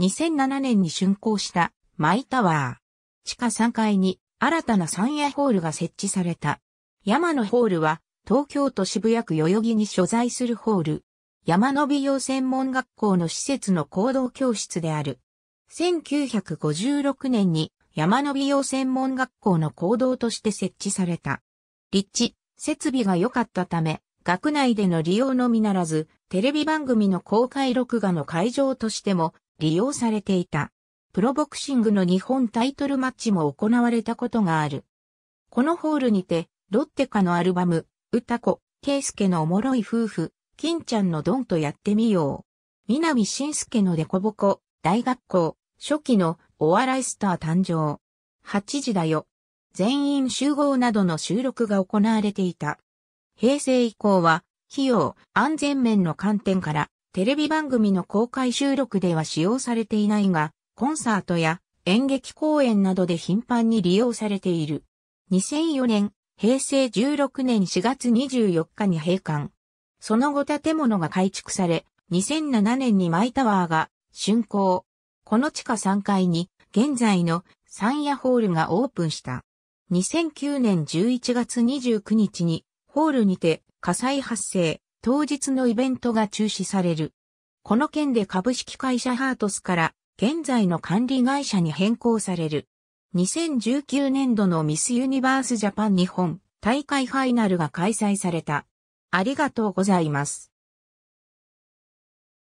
2007年に竣工したマイタワー。地下3階に新たな山野ホールが設置された。山のホールは東京都渋谷区代々木に所在するホール。山の美容専門学校の施設の行動教室である。1956年に山の美容専門学校の行動として設置された。立地、設備が良かったため、学内での利用のみならず、テレビ番組の公開録画の会場としても利用されていた。プロボクシングの日本タイトルマッチも行われたことがある。このホールにて、ロッテカのアルバム、歌子、圭介のおもろい夫婦、金ちゃんのドンとやってみよう。南信介のデコボコ、大学校、初期のお笑いスター誕生。8時だよ。全員集合などの収録が行われていた。平成以降は、費用、安全面の観点から、テレビ番組の公開収録では使用されていないが、コンサートや演劇公演などで頻繁に利用されている。2004年、平成16年4月24日に閉館。その後建物が改築され、2007年にマイタワーが竣工。この地下3階に現在の三夜ホールがオープンした。2009年11月29日にホールにて火災発生、当日のイベントが中止される。この件で株式会社ハートスから現在の管理会社に変更される。2019年度のミスユニバースジャパン日本大会ファイナルが開催された。ありがとうございます。